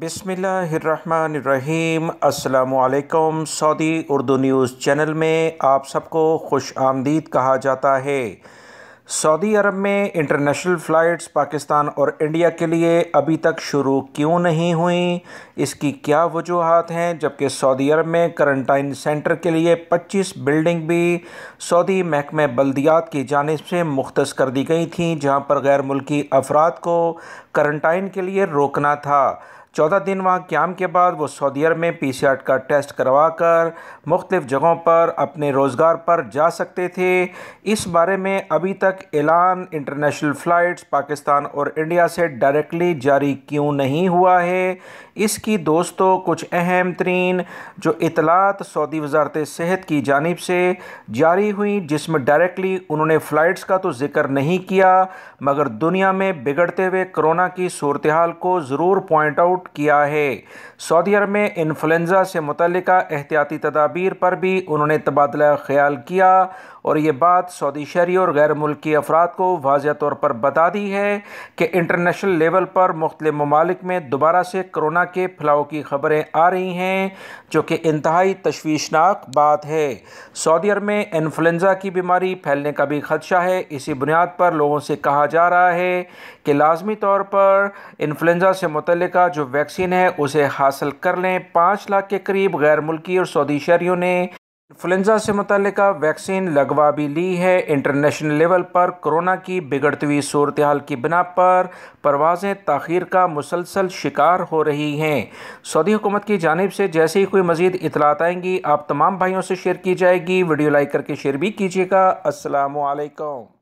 बिसमीम् अल्लाम Saudi Urdu news channel में आप सबको खुश आमदीद कहा जाता है सऊदी अरब में इंटरनेशनल फ़्लाइट्स पाकिस्तान और इंडिया के लिए अभी तक शुरू क्यों नहीं हुई इसकी क्या वजूहत हैं जबकि सऊदी अरब में करंटाइन सेंटर के लिए 25 बिल्डिंग भी सऊदी महकमे बल्दियात की जानब से मुख्त कर दी गई थी जहां पर गैर मुल्की अफराद को करंटाइन के लिए रोकना था चौदह दिन वहाँ क्याम के बाद वो सऊदी अरब में पी का टेस्ट करवा कर मुख्तफ जगहों पर अपने रोज़गार पर जा सकते थे इस बारे में अभी तक ऐलान इंटरनेशनल फ़्लाइट्स पाकिस्तान और इंडिया से डायरेक्टली जारी क्यों नहीं हुआ है इसकी दोस्तों कुछ अहम तरीन जो इतलात सऊदी वजारत सेहत की जानब से जारी हुई जिसमें डायरेक्टली उन्होंने फ़्लाइट्स का तो ज़िक्र नहीं किया मगर दुनिया में बिगड़ते हुए कोरोना की सूरत हाल को ज़रूर पॉइंट आउट आउट किया है सऊदी अरब में इन्फ्लुएंजा से मुतल एहतियाती तदाबीर पर भी उन्होंने तबादला ख्याल किया और ये बात सऊदी शहरी और गैर मुल्की अफराद को वाज तौर पर बता दी है कि इंटरनेशनल लेवल पर मुख्तलि ममालिक में दोबारा से कोरोना के फैलाव की खबरें आ रही हैं जो कि इंतहाई तशवीशनाक बात है सऊदी अरब में इन्फ्लुन्ज़ा की बीमारी फैलने का भी खदशा है इसी बुनियाद पर लोगों से कहा जा रहा है कि लाजमी तौर पर इन्फ्लुन्ज़ा से मुतल जो वैक्सीन है उसे हासिल कर लें पाँच लाख के करीब गैर मुल्की और सऊदी शहरीों ने इन्फ्लुएंजा से मुतल वैक्सीन लगवा भी ली है इंटरनेशनल लेवल पर कोरोना की बिगड़ती हुई सूरत हाल की बिना पर परवाज़ें तखीर का मुसलसल शिकार हो रही हैं सऊदी हुकूमत की जानब से जैसे ही कोई मज़ीद इतलात आएंगी आप तमाम भाइयों से शेयर की जाएगी वीडियो लाइक करके शेयर भी कीजिएगा असलकम